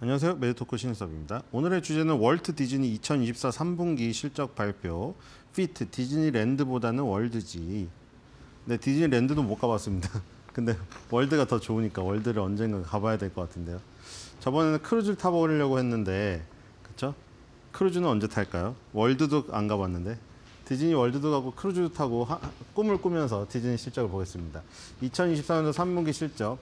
안녕하세요. 메디토크 신인섭입니다. 오늘의 주제는 월트 디즈니 2024 3분기 실적 발표 피트 디즈니랜드보다는 월드지 네, 디즈니랜드도 못 가봤습니다. 근데 월드가 더 좋으니까 월드를 언젠가 가봐야 될 것 같은데요. 저번에는 크루즈를 타보려고 했는데 그쵸? 크루즈는 언제 탈까요? 월드도 안 가봤는데 디즈니 월드도 가고 크루즈도 타고 하, 꿈을 꾸면서 디즈니 실적을 보겠습니다. 2024년도 3분기 실적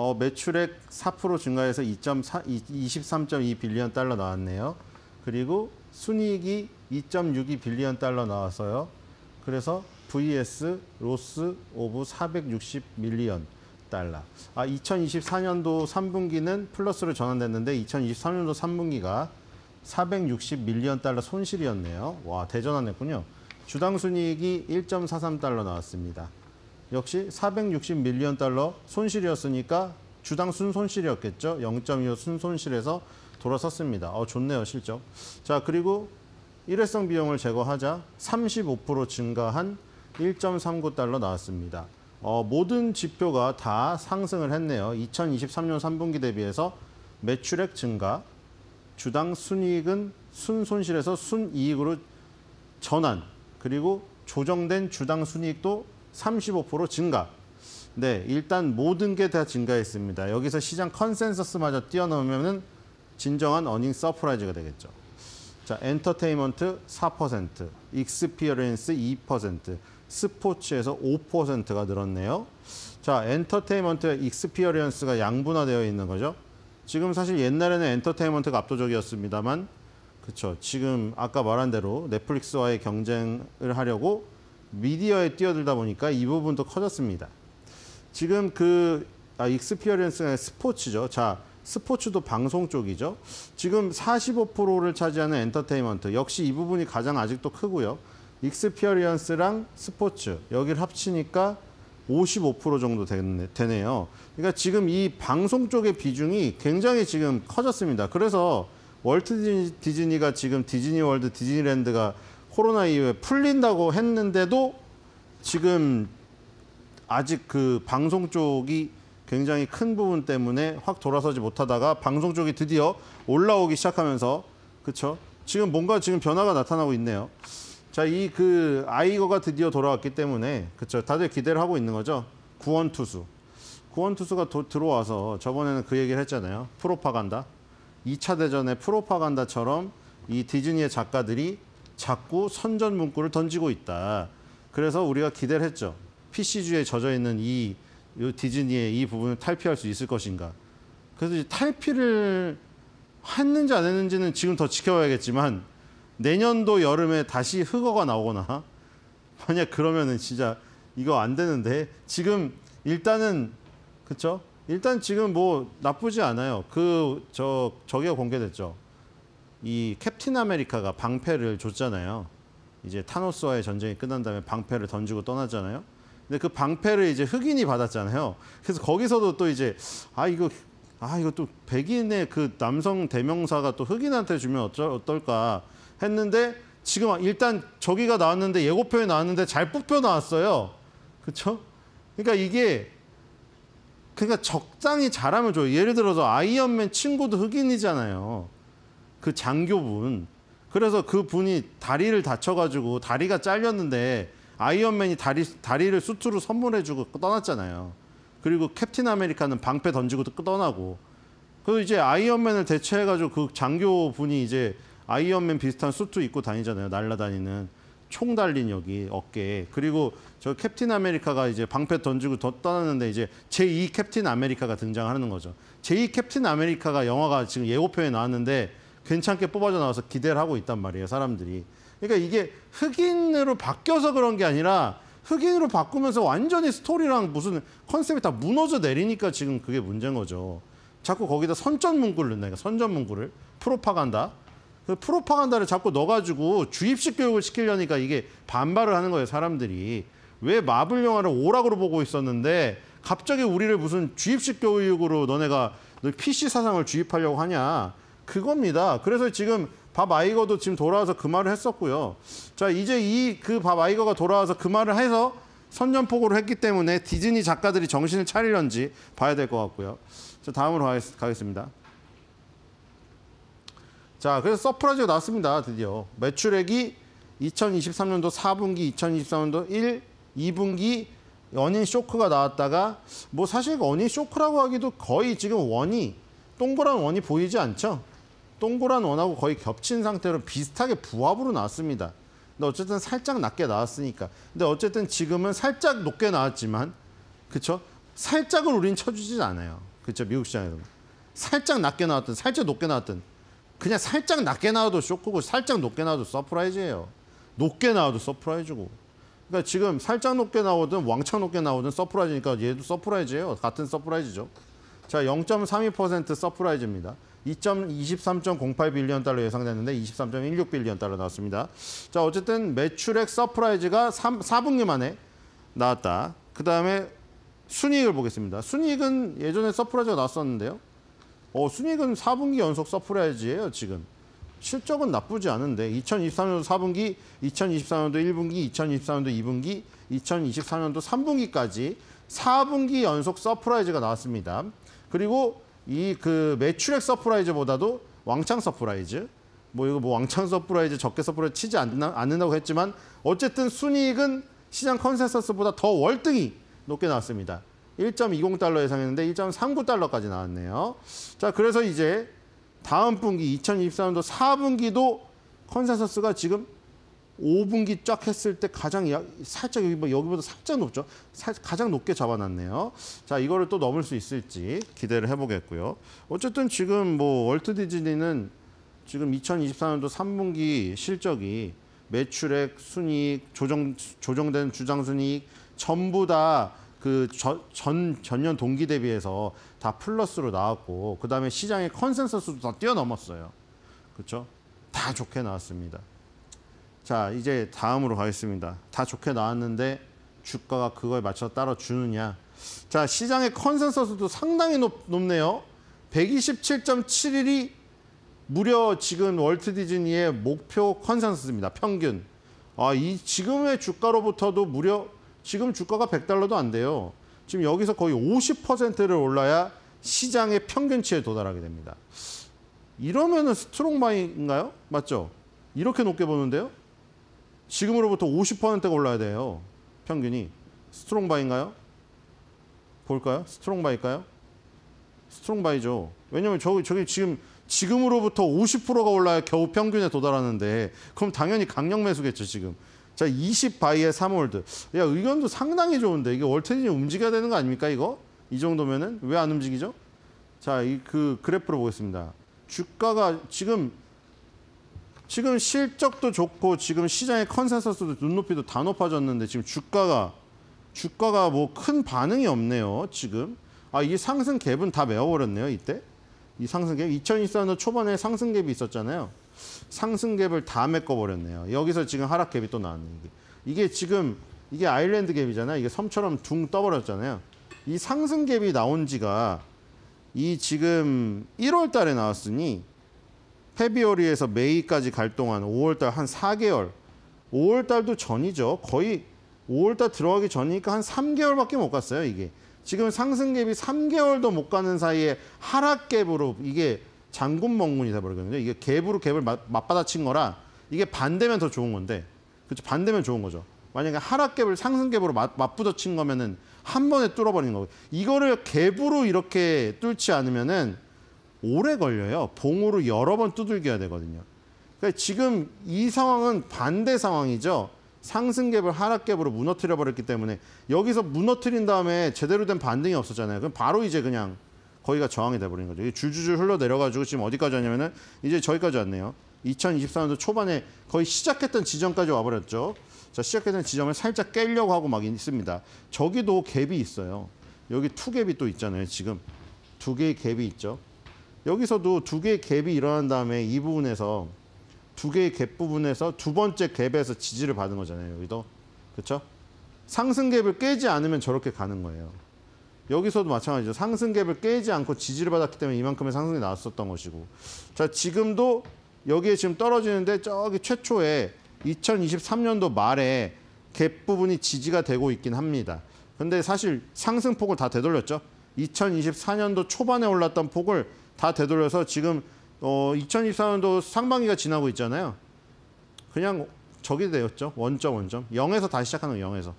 어, 매출액 4% 증가해서 23.2 빌리언 달러 나왔네요. 그리고 순이익이 2.62 빌리언 달러 나왔어요. 그래서 VS 로스 오브 460 밀리언 달러. 아, 2024년도 3분기는 플러스로 전환됐는데 2023년도 3분기가 460 밀리언 달러 손실이었네요. 와, 대전환했군요. 주당 순이익이 1.43달러 나왔습니다. 역시 460밀리언 달러 손실이었으니까 주당 순손실이었겠죠. 0.25 순손실에서 돌아섰습니다. 어, 좋네요, 실적. 자, 그리고 일회성 비용을 제거하자 35% 증가한 1.39달러 나왔습니다. 어, 모든 지표가 다 상승을 했네요. 2023년 3분기 대비해서 매출액 증가, 주당 순이익은 순손실에서 순이익으로 전환, 그리고 조정된 주당 순이익도 35% 증가. 네, 일단 모든 게 다 증가했습니다. 여기서 시장 컨센서스마저 뛰어넘으면 진정한 어닝 서프라이즈가 되겠죠. 자, 엔터테인먼트 4%, 익스피어리언스 2%, 스포츠에서 5%가 늘었네요. 자, 엔터테인먼트 익스피어리언스가 양분화되어 있는 거죠. 지금 사실 옛날에는 엔터테인먼트가 압도적이었습니다만 그렇죠. 지금 아까 말한 대로 넷플릭스와의 경쟁을 하려고 미디어에 뛰어들다 보니까 이 부분도 커졌습니다. 지금 그 아, 익스피어리언스가 스포츠죠. 자, 스포츠도 방송 쪽이죠. 지금 45%를 차지하는 엔터테인먼트 역시 이 부분이 가장 아직도 크고요. 익스피어리언스랑 스포츠 여기를 합치니까 55% 정도 되네, 요 그러니까 지금 이 방송 쪽의 비중이 굉장히 지금 커졌습니다. 그래서 월트 디즈니가 지금 디즈니 월드, 디즈니랜드가 코로나 이후에 풀린다고 했는데도 지금 아직 그 방송 쪽이 굉장히 큰 부분 때문에 확 돌아서지 못하다가 방송 쪽이 드디어 올라오기 시작하면서 그렇죠? 지금 뭔가 지금 변화가 나타나고 있네요. 자, 이 그 아이거가 드디어 돌아왔기 때문에 그렇죠. 다들 기대를 하고 있는 거죠. 구원 투수. 구원 투수가 도, 들어와서 저번에는 그 얘기를 했잖아요. 프로파간다. 2차 대전의 프로파간다처럼 이 디즈니의 작가들이 자꾸 선전 문구를 던지고 있다. 그래서 우리가 기대를 했죠. PC주에 젖어 있는 이 디즈니의 이 부분을 탈피할 수 있을 것인가. 그래서 탈피를 했는지 안 했는지는 지금 더 지켜봐야겠지만 내년도 여름에 다시 흑어가 나오거나 만약 그러면은 진짜 이거 안 되는데 지금 일단은 그쵸? 일단 지금 뭐 나쁘지 않아요. 그 저 저게 공개됐죠. 이 캡틴 아메리카가 방패를 줬잖아요. 이제 타노스와의 전쟁이 끝난 다음에 방패를 던지고 떠났잖아요. 근데 그 방패를 이제 흑인이 받았잖아요. 그래서 거기서도 또 이제 아 이거 아 이거 또 백인의 그 남성 대명사가 또 흑인한테 주면 어쩔, 어떨까 했는데 지금 일단 저기가 나왔는데 예고편에 나왔는데 잘 뽑혀 나왔어요. 그렇죠? 그러니까 이게 그러니까 적당히 잘하면 좋아요. 예를 들어서 아이언맨 친구도 흑인이잖아요. 그 장교분. 그래서 그 분이 다리를 다쳐가지고 다리가 잘렸는데 아이언맨이 다리, 다리를 수트로 선물해주고 떠났잖아요. 그리고 캡틴 아메리카는 방패 던지고 떠나고. 그 이제 아이언맨을 대체해가지고 그 장교분이 이제 아이언맨 비슷한 수트 입고 다니잖아요. 날라다니는. 총 달린 여기 어깨에 그리고 저 캡틴 아메리카가 이제 방패 던지고 더 떠났는데 이제 제2 캡틴 아메리카가 등장하는 거죠. 제2 캡틴 아메리카가 영화가 지금 예고편에 나왔는데 괜찮게 뽑아져 나와서 기대를 하고 있단 말이에요, 사람들이. 그러니까 이게 흑인으로 바뀌어서 그런 게 아니라 흑인으로 바꾸면서 완전히 스토리랑 무슨 컨셉이 다 무너져 내리니까 지금 그게 문제인 거죠. 자꾸 거기다 선전 문구를 넣는다. 그러니까 선전 문구를 프로파간다. 그 프로파간다를 자꾸 넣어가지고 주입식 교육을 시키려니까 이게 반발을 하는 거예요. 사람들이 왜 마블 영화를 오락으로 보고 있었는데 갑자기 우리를 무슨 주입식 교육으로 너네가 너 PC 사상을 주입하려고 하냐. 그겁니다. 그래서 지금 밥 아이거도 지금 돌아와서 그 말을 했었고요. 자, 이제 이 그 밥 아이거가 돌아와서 그 말을 해서 선전포고를 했기 때문에 디즈니 작가들이 정신을 차리려는지 봐야 될 것 같고요. 자, 다음으로 가겠습니다. 자, 그래서 서프라이즈가 나왔습니다. 드디어. 매출액이 2023년도 4분기, 2023년도 1, 2분기 연인 쇼크가 나왔다가 뭐 사실 원인 쇼크라고 하기도 거의 지금 원이 동그란 원이 보이지 않죠. 동그란 원하고 거의 겹친 상태로 비슷하게 부합으로 나왔습니다. 근데 어쨌든 살짝 낮게 나왔으니까. 근데 어쨌든 지금은 살짝 높게 나왔지만 그렇죠? 살짝을 우린 쳐주지 않아요. 그렇죠? 미국 시장에서. 살짝 낮게 나왔든 살짝 높게 나왔든 그냥 살짝 낮게 나와도 쇼크고 살짝 높게 나와도 서프라이즈예요. 높게 나와도 서프라이즈고. 그러니까 지금 살짝 높게 나오든 왕창 높게 나오든 서프라이즈니까 얘도 서프라이즈예요. 같은 서프라이즈죠. 자, 0.32% 서프라이즈입니다. 2.23.08 빌리언 달러 예상됐는데 23.16 빌리언 달러 나왔습니다. 자, 어쨌든 매출액 서프라이즈가 3, 4분기 만에 나왔다. 그다음에 순이익을 보겠습니다. 순이익은 예전에 서프라이즈가 나왔었는데요. 어, 순이익은 4분기 연속 서프라이즈예요, 지금. 실적은 나쁘지 않은데 2023년도 4분기, 2 0 2 4년도 1분기, 2023년도 2분기, 2024년도 3분기까지 4분기 연속 서프라이즈가 나왔습니다. 그리고 이 그 매출액 서프라이즈보다도 왕창 서프라이즈 뭐 이거 뭐 왕창 서프라이즈 적게 서프라이즈 치지 않나, 않는다고 했지만 어쨌든 순이익은 시장 컨센서스보다 더 월등히 높게 나왔습니다. 1.20달러 예상했는데 1.39달러까지 나왔네요. 자 그래서 이제 다음 분기 2 0 2 3년도 4분기도 컨센서스가 지금 5분기 쫙 했을 때 가장 야, 살짝 여기, 뭐 여기보다 살짝 높죠. 살, 가장 높게 잡아놨네요. 자, 이거를 또 넘을 수 있을지 기대를 해보겠고요. 어쨌든 지금 뭐 월트 디즈니는 지금 2024년도 3분기 실적이 매출액, 순이익, 조정, 조정된 주장순이익 전부 다 그 전 전년 동기 대비해서 다 플러스로 나왔고 그다음에 시장의 컨센서스도 다 뛰어넘었어요. 그렇죠? 다 좋게 나왔습니다. 자, 이제 다음으로 가겠습니다. 다 좋게 나왔는데 주가가 그거에 맞춰 따라 주느냐. 자, 시장의 컨센서스도 상당히 높, 높네요. 127.71이 무려 지금 월트 디즈니의 목표 컨센서스입니다. 평균. 아, 이 지금의 주가로부터도 무려 지금 주가가 100달러도 안 돼요. 지금 여기서 거의 50%를 올라야 시장의 평균치에 도달하게 됩니다. 이러면은 스트롱 마이인가요 맞죠? 이렇게 높게 보는데요. 지금으로부터 5 0가 올라야 돼요. 평균이. 스트롱바인가요? 볼까요? 스트롱바일까요? 스트롱바이죠. 왜냐면 저, 저게 지금, 지금으로부터 50%가 올라야 겨우 평균에 도달하는데, 그럼 당연히 강력 매수겠죠, 지금. 자, 20바이에 3월드. 야, 의견도 상당히 좋은데, 이게 월트리이 움직여야 되는 거 아닙니까, 이거? 이 정도면은? 왜 안 움직이죠? 자, 이 그그래프로 보겠습니다. 주가가 지금 지금 실적도 좋고 지금 시장의 컨센서스도 눈높이도 다 높아졌는데 지금 주가가 주가가 뭐 큰 반응이 없네요. 지금 아이 상승 갭은 다 메워버렸네요. 이때 이 상승 갭 2024년 초반에 상승 갭이 있었잖아요. 상승 갭을 다 메꿔버렸네요. 여기서 지금 하락 갭이 또나왔는 이게 이게 지금 이게 아일랜드 갭이잖아요. 이게 섬처럼 둥 떠버렸잖아요. 이 상승 갭이 나온 지가 이 지금 1월 달에 나왔으니 페비어리에서 메이까지 갈 동안 5월달 한 4개월, 5월달도 전이죠. 거의 5월달 들어가기 전이니까 한 3개월밖에 못 갔어요, 이게. 지금 상승갭이 3개월도 못 가는 사이에 하락갭으로 이게 장군멍군이 돼버리거든요. 이게 갭으로 갭을 맞, 받아친 거라 이게 반대면 더 좋은 건데, 그렇죠? 반대면 좋은 거죠. 만약에 하락갭을 상승갭으로 맞, 붙어친 거면은 한 번에 뚫어버리는 거고 이거를 갭으로 이렇게 뚫지 않으면은 오래 걸려요. 봉으로 여러 번 두들겨야 되거든요. 그러니까 지금 이 상황은 반대 상황이죠. 상승갭을 하락갭으로 무너뜨려 버렸기 때문에 여기서 무너뜨린 다음에 제대로 된 반등이 없었잖아요. 그럼 바로 이제 그냥 거기가 저항이 돼버린 거죠. 줄줄줄 흘러 내려가지고 지금 어디까지 왔냐면은 이제 저기까지 왔네요. 2024년도 초반에 거의 시작했던 지점까지 와버렸죠. 자, 시작했던 지점을 살짝 깨려고 하고 막 있습니다. 저기도 갭이 있어요. 여기 투 갭이 또 있잖아요. 지금 두 개의 갭이 있죠. 여기서도 두 개의 갭이 일어난 다음에 이 부분에서 두 개의 갭 부분에서 두 번째 갭에서 지지를 받은 거잖아요. 여기도. 그렇죠? 상승 갭을 깨지 않으면 저렇게 가는 거예요. 여기서도 마찬가지죠. 상승 갭을 깨지 않고 지지를 받았기 때문에 이만큼의 상승이 나왔었던 것이고. 자, 지금도 여기에 지금 떨어지는데 저기 최초에 2023년도 말에 갭 부분이 지지가 되고 있긴 합니다. 근데 사실 상승폭을 다 되돌렸죠. 2024년도 초반에 올랐던 폭을 다 되돌려서 지금 어, 2024년도 상반기가 지나고 있잖아요. 그냥 저게 되었죠. 원점 원점. 0에서 다시 시작하는 0에서.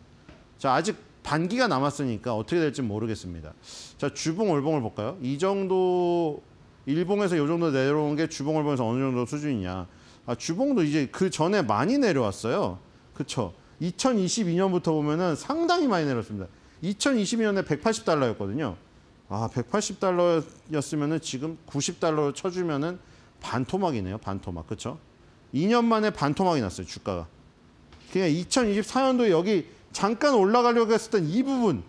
자, 아직 반기가 남았으니까 어떻게 될지 모르겠습니다. 자, 주봉 월봉을 볼까요? 이 정도 일봉에서 이 정도 내려온 게 주봉 월봉에서 어느 정도 수준이냐. 아, 주봉도 이제 그 전에 많이 내려왔어요. 그쵸 2022년부터 보면은 상당히 많이 내렸습니다. 2022년에 180달러였거든요. 아, 1 8 0달러였으면 지금 90달러로 쳐주면은 반토막이네요. 반토막. 그렇죠? 2년 만에 반토막이 났어요. 주가가. 그냥 2024년도 여기 잠깐 올라가려고 했었던 이 부분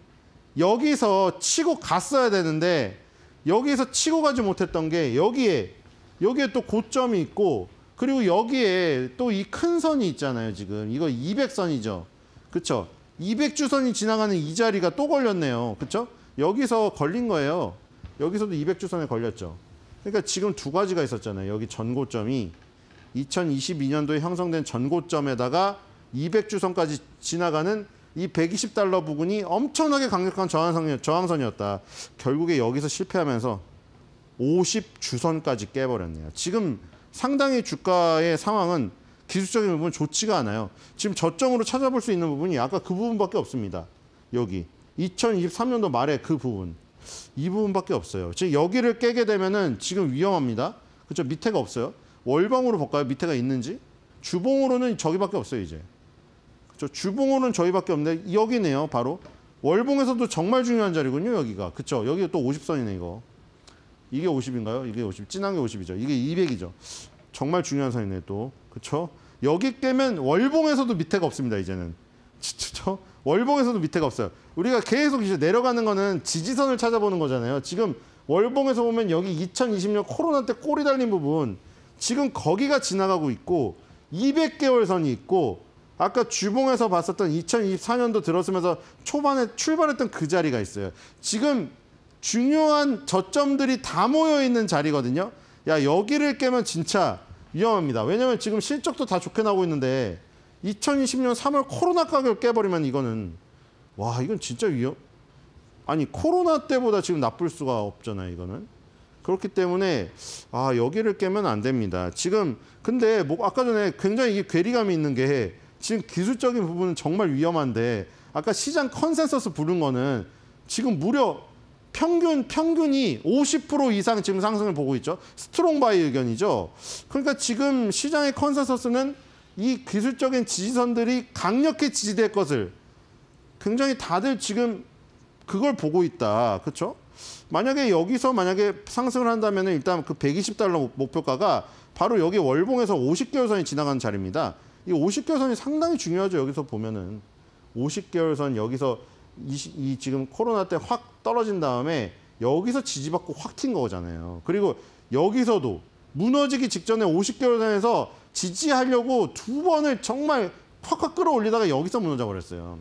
여기서 치고 갔어야 되는데 여기서 치고 가지 못했던 게 여기에 여기에 또 고점이 있고 그리고 여기에 또 이 큰 선이 있잖아요. 지금 이거 200선이죠. 그렇죠? 200주선이 지나가는 이 자리가 또 걸렸네요. 그렇죠? 여기서 걸린 거예요. 여기서도 200주선에 걸렸죠. 그러니까 지금 두 가지가 있었잖아요. 여기 전고점이 2022년도에 형성된 전고점에다가 200주선까지 지나가는 이 120달러 부근이 엄청나게 강력한 저항선, 이었다 결국에 여기서 실패하면서 50주선까지 깨버렸네요. 지금 상당히 주가의 상황은 기술적인 부분 좋지가 않아요. 지금 저점으로 찾아볼 수 있는 부분이 아까 그 부분밖에 없습니다. 여기 2023년도 말에 그 부분 이 부분밖에 없어요. 즉 여기를 깨게 되면은 지금 위험합니다. 그렇죠? 밑에가 없어요. 월봉으로 볼까요? 밑에가 있는지? 주봉으로는 저기밖에 없어요, 이제. 그렇죠? 주봉으로는 저기밖에 없네 여기네요, 바로. 월봉에서도 정말 중요한 자리군요, 여기가. 그렇죠? 여기 또 50선이네, 이거. 이게 50인가요? 이게 50. 진한 게 50이죠. 이게 200이죠. 정말 중요한 선이네, 또. 그렇죠? 여기 깨면 월봉에서도 밑에가 없습니다, 이제는. 그렇죠? 월봉에서도 밑에가 없어요. 우리가 계속 이제 내려가는 거는 지지선을 찾아보는 거잖아요. 지금 월봉에서 보면 여기 2020년 코로나 때 꼬리 달린 부분 지금 거기가 지나가고 있고 200개월 선이 있고 아까 주봉에서 봤었던 2024년도 들었으면서 초반에 출발했던 그 자리가 있어요. 지금 중요한 저점들이 다 모여 있는 자리거든요. 야 여기를 깨면 진짜 위험합니다. 왜냐하면 지금 실적도 다 좋게 나오고 있는데 2020년 3월 코로나 가격 깨버리면 이거는 와 이건 진짜 위험 아니 코로나 때보다 지금 나쁠 수가 없잖아요 이거는 그렇기 때문에 아 여기를 깨면 안 됩니다 지금 근데 뭐 아까 전에 굉장히 이게 괴리감이 있는 게 지금 기술적인 부분은 정말 위험한데 아까 시장 컨센서스 부른 거는 지금 무려 평균 평균이 50% 이상 지금 상승을 보고 있죠 스트롱 바이 의견이죠 그러니까 지금 시장의 컨센서스는 이 기술적인 지지선들이 강력히 지지될 것을 굉장히 다들 지금 그걸 보고 있다. 그렇죠? 만약에 여기서 만약에 상승을 한다면 일단 그 120달러 목표가가 바로 여기 월봉에서 50개월선이 지나가는 자리입니다. 이 50개월선이 상당히 중요하죠. 여기서 보면은 50개월선 여기서 이, 이 지금 코로나 때 확 떨어진 다음에 여기서 지지받고 확 튄 거잖아요. 그리고 여기서도 무너지기 직전에 50개월선에서 지지하려고 두 번을 정말 콱콱 끌어올리다가 여기서 무너져 버렸어요.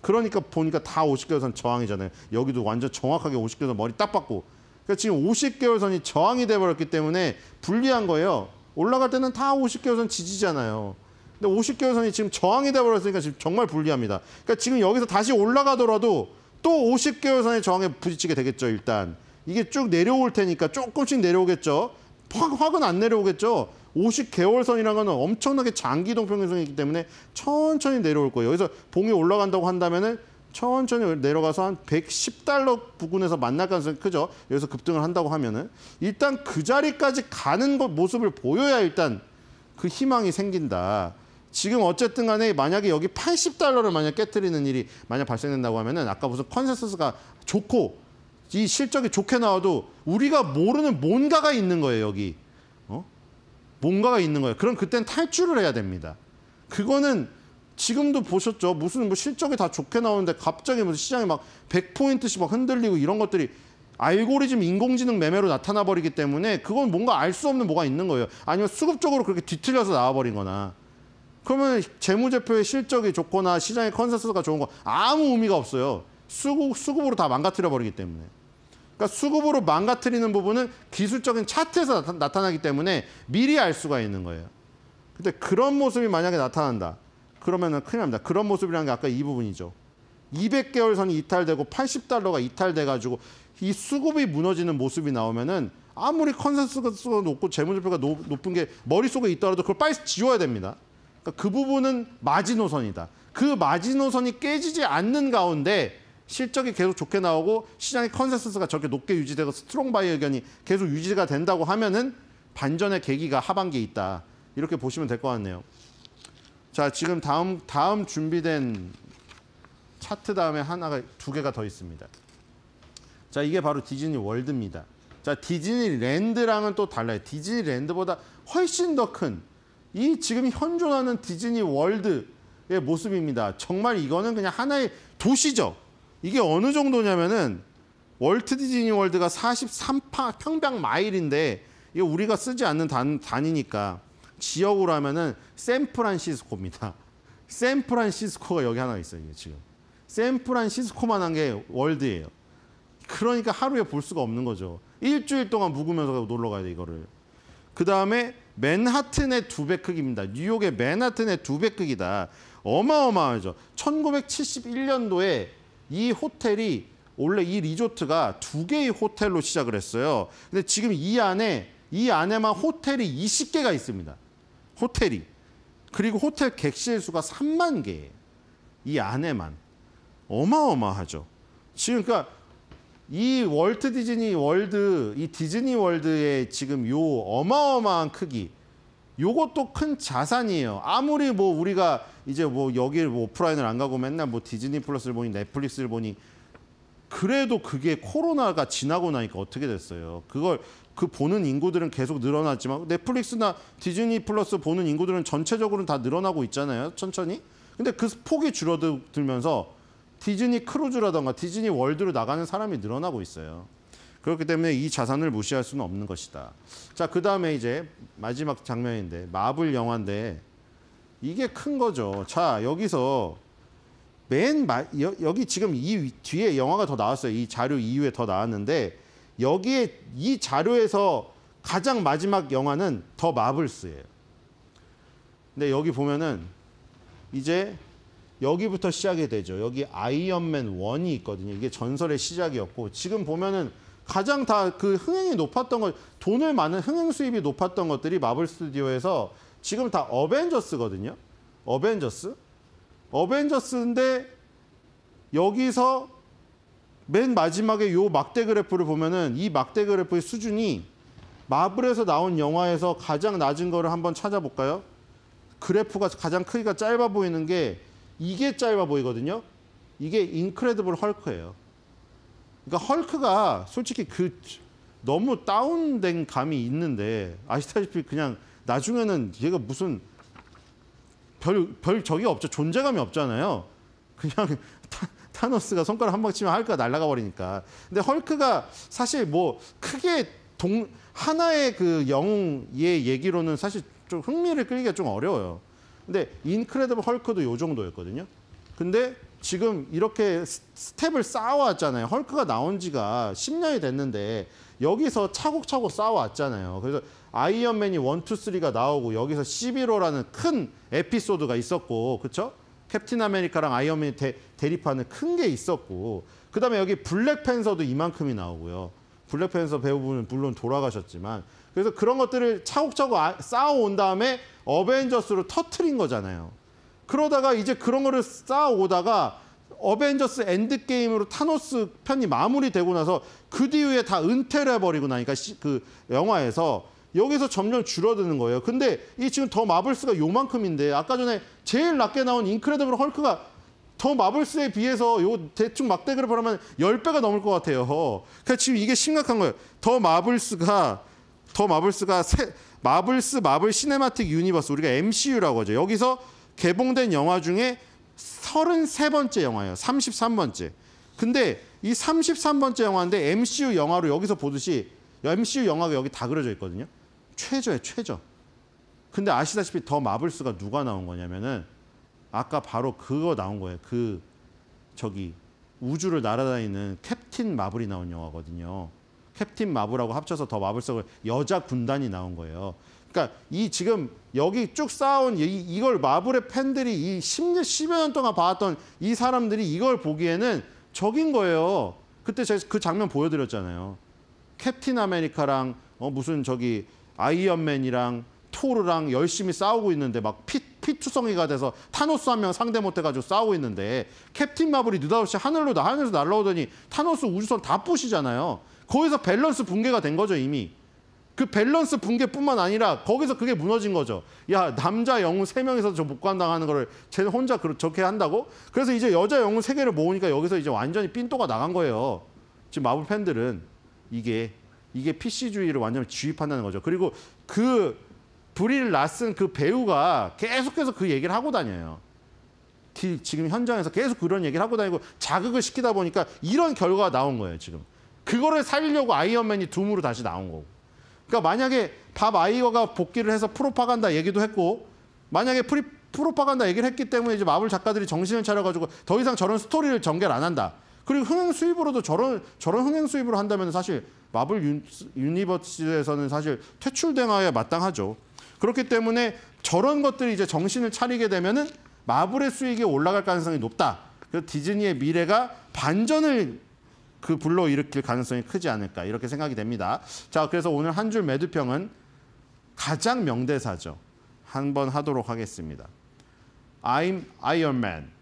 그러니까 보니까 다 50개월선 저항이잖아요. 여기도 완전 정확하게 50개월선 머리 딱 받고. 그러니까 지금 50개월선이 저항이 돼버렸기 때문에 불리한 거예요. 올라갈 때는 다 50개월선 지지잖아요. 근데 50개월선이 지금 저항이 돼버렸으니까 지금 정말 불리합니다. 그러니까 지금 여기서 다시 올라가더라도 또 50개월선의 저항에 부딪히게 되겠죠, 일단. 이게 쭉 내려올 테니까 조금씩 내려오겠죠. 확, 확은 안 내려오겠죠. 5 0 개월선이라는 건 엄청나게 장기 동평균선이기 때문에 천천히 내려올 거예요. 그래서 봉이 올라간다고 한다면은 천천히 내려가서 한 110달러 부근에서 만날 가능성이 크죠. 여기서 급등을 한다고 하면은 일단 그 자리까지 가는 것 모습을 보여야 일단 그 희망이 생긴다. 지금 어쨌든 간에 만약에 여기 80달러를 만약 깨뜨리는 일이 만약 발생된다고 하면은 아까 무슨 컨센서스가 좋고 이 실적이 좋게 나와도 우리가 모르는 뭔가가 있는 거예요, 여기. 뭔가가 있는 거예요. 그럼 그땐 탈출을 해야 됩니다. 그거는 지금도 보셨죠. 무슨 뭐 실적이 다 좋게 나오는데 갑자기 무슨 시장이 막 100포인트씩 막 흔들리고 이런 것들이 알고리즘 인공지능 매매로 나타나 버리기 때문에 그건 뭔가 알 수 없는 뭐가 있는 거예요. 아니면 수급적으로 그렇게 뒤틀려서 나와 버린 거나. 그러면 재무제표의 실적이 좋거나 시장의 컨센서스가 좋은 거 아무 의미가 없어요. 수급, 수급으로 다 망가뜨려 버리기 때문에. 그러니까 수급으로 망가뜨리는 부분은 기술적인 차트에서 나타, 나기 때문에 미리 알 수가 있는 거예요. 근데 그런 모습이 만약에 나타난다. 그러면 큰일 납니다. 그런 모습이라는 게 아까 이 부분이죠. 200개월 선이 이탈되고 80달러가 이탈돼가지고 이 수급이 무너지는 모습이 나오면은 아무리 컨센서스가 높고 재무제표가 높은 게 머릿속에 있더라도 그걸 빨리 지워야 됩니다. 그러니까 그 부분은 마지노선이다. 그 마지노선이 깨지지 않는 가운데 실적이 계속 좋게 나오고 시장의 컨센서스가 저렇게 높게 유지되고 스트롱 바이 의견이 계속 유지가 된다고 하면은 반전의 계기가 하반기에 있다. 이렇게 보시면 될 것 같네요. 자, 지금 다음 다음 준비된 차트 다음에 하나가 두 개가 더 있습니다. 자, 이게 바로 디즈니 월드입니다. 자, 디즈니랜드랑은 또 달라요. 디즈니랜드보다 훨씬 더 큰 이 지금 현존하는 디즈니 월드의 모습입니다. 정말 이거는 그냥 하나의 도시죠. 이게 어느 정도냐면은 월트 디즈니 월드가 43파 평방 마일인데 이거 우리가 쓰지 않는 단, 단위니까 지역으로 하면은 샌프란시스코입니다. 샌프란시스코가 여기 하나 있어요, 이게 지금. 샌프란시스코만 한 게 월드예요. 그러니까 하루에 볼 수가 없는 거죠. 일주일 동안 묵으면서 놀러 가야 돼, 이거를. 그 다음에 맨하튼의 두 배 크기입니다. 뉴욕의 맨하튼의 두 배 크기다. 어마어마하죠. 1971년도에 이 호텔이 원래 이 리조트가 두 개의 호텔로 시작을 했어요. 근데 지금 이 안에 이 안에만 호텔이 20개가 있습니다. 호텔이 그리고 호텔 객실 수가 3만 개이 안에만 어마어마하죠. 지금 그러니까 이 월트 디즈니 월드 이 디즈니 월드의 지금 요 어마어마한 크기 요것도 큰 자산이에요. 아무리 뭐 우리가 이제 뭐 여길 뭐 오프라인을 안 가고 맨날 뭐 디즈니 플러스를 보니 넷플릭스를 보니 그래도 그게 코로나가 지나고 나니까 어떻게 됐어요. 그걸 그 보는 인구들은 계속 늘어났지만 넷플릭스나 디즈니 플러스 보는 인구들은 전체적으로는 다 늘어나고 있잖아요. 천천히. 근데 그 폭이 줄어들면서 디즈니 크루즈라던가 디즈니 월드로 나가는 사람이 늘어나고 있어요. 그렇기 때문에 이 자산을 무시할 수는 없는 것이다. 자, 그 다음에 이제 마지막 장면인데 마블 영화인데 이게 큰 거죠. 자, 여기서 맨 마, 여, 여기 지금 이 뒤에 영화가 더 나왔어요. 이 자료 이후에 더 나왔는데 여기에 이 자료에서 가장 마지막 영화는 더 마블스예요. 근데 여기 보면은 이제 여기부터 시작이 되죠. 여기 아이언맨 1이 있거든요. 이게 전설의 시작이었고 지금 보면은 가장 다 그 흥행이 높았던 걸 돈을 많은 흥행 수입이 높았던 것들이 마블 스튜디오에서 지금 다 어벤져스거든요. 어벤져스. 어벤져스인데 여기서 맨 마지막에 요 막대 그래프를 보면은 이 막대 그래프의 수준이 마블에서 나온 영화에서 가장 낮은 거를 한번 찾아볼까요? 그래프가 가장 크기가 짧아 보이는 게 이게 짧아 보이거든요. 이게 인크레드블 헐크예요. 그러니까 헐크가 솔직히 그 너무 다운된 감이 있는데 아시다시피 그냥 나중에는 얘가 무슨 별, 별 적이 없죠. 존재감이 없잖아요. 그냥 타, 타노스가 손가락 한 방 치면 할까 날아가 버리니까. 근데 헐크가 사실 뭐 크게 동, 하나의 그 영웅의 얘기로는 사실 좀 흥미를 끌기가 좀 어려워요. 근데 인크레더블 헐크도 요 정도였거든요. 근데 지금 이렇게 스텝을 쌓아왔잖아요. 헐크가 나온 지가 10년이 됐는데 여기서 차곡차곡 쌓아왔잖아요. 그래서 아이언맨이 1, 2, 3가 나오고 여기서 11호라는 큰 에피소드가 있었고 그렇죠? 캡틴 아메리카랑 아이언맨이 대, 대립하는 큰 게 있었고 그다음에 여기 블랙팬서도 이만큼이 나오고요. 블랙팬서 배우분은 물론 돌아가셨지만 그래서 그런 것들을 차곡차곡 아, 쌓아온 다음에 어벤져스로 터트린 거잖아요. 그러다가 이제 그런 거를 쌓아오다가 어벤져스 엔드게임으로 타노스 편이 마무리되고 나서 그 뒤에 다 은퇴를 해버리고 나니까 시, 그 영화에서 여기서 점점 줄어드는 거예요. 근데 이 지금 더 마블스가 요만큼인데 아까 전에 제일 낮게 나온 인크레더블 헐크가 더 마블스에 비해서 요 대충 막대기를 보라면 10배가 넘을 것 같아요. 그러니까 지금 이게 심각한 거예요. 더 마블스가 더 마블스가 세, 마블스 마블 시네마틱 유니버스 우리가 MCU라고 하죠. 여기서 개봉된 영화 중에 33번째 영화예요. 33번째. 근데 이 33번째 영화인데 MCU 영화로 여기서 보듯이 MCU 영화가 여기 다 그려져 있거든요. 최저예 최저. 근데 아시다시피 더 마블스가 누가 나온 거냐면은 아까 바로 그거 나온 거예요. 그 저기 우주를 날아다니는 캡틴 마블이 나온 영화거든요. 캡틴 마블하고 합쳐서 더 마블스가 여자 군단이 나온 거예요. 그러니까 이 지금 여기 쭉 쌓아온 이, 걸 마블의 팬들이 이 10년, 10여 년 동안 봐왔던 이 사람들이 이걸 보기에는 적인 거예요. 그때 제가 그 장면 보여드렸잖아요. 캡틴 아메리카랑 어, 무슨 저기 아이언맨이랑 토르랑 열심히 싸우고 있는데 막 피, 피투성이가 돼서 타노스 한 명 상대 못해가지고 싸우고 있는데 캡틴 마블이 느닷없이 하늘로, 하늘에서 날라오더니 타노스 우주선 다 부시잖아요. 거기서 밸런스 붕괴가 된 거죠, 이미. 그 밸런스 붕괴뿐만 아니라 거기서 그게 무너진 거죠. 야 남자 영웅 세명에서 저 복관당하는 거를 쟤 혼자 그렇게 한다고? 그래서 이제 여자 영웅 세개를 모으니까 여기서 이제 완전히 삔또가 나간 거예요. 지금 마블 팬들은 이게 이게 PC주의를 완전히 주입한다는 거죠. 그리고 그 브릴 라슨 그 배우가 계속해서 그 얘기를 하고 다녀요. 지금 현장에서 계속 그런 얘기를 하고 다니고 자극을 시키다 보니까 이런 결과가 나온 거예요, 지금. 그거를 살려고 아이언맨이 둠으로 다시 나온 거고. 그러니까 만약에 밥 아이거가 복귀를 해서 프로파간다 얘기도 했고 만약에 프리, 프로파간다 얘기를 했기 때문에 이제 마블 작가들이 정신을 차려가지고 더 이상 저런 스토리를 전개를 안 한다. 그리고 흥행 수입으로도 저런 저런 흥행 수입으로 한다면 사실 마블 유니, 버스에서는 사실 퇴출당하야 마땅하죠. 그렇기 때문에 저런 것들이 이제 정신을 차리게 되면은 마블의 수익이 올라갈 가능성이 높다. 그래서 디즈니의 미래가 반전을 그불로 일으킬 가능성이 크지 않을까 이렇게 생각이 됩니다. 자, 그래서 오늘 한 줄 매두평은 가장 명대사죠. 한번 하도록 하겠습니다. I'm Iron Man.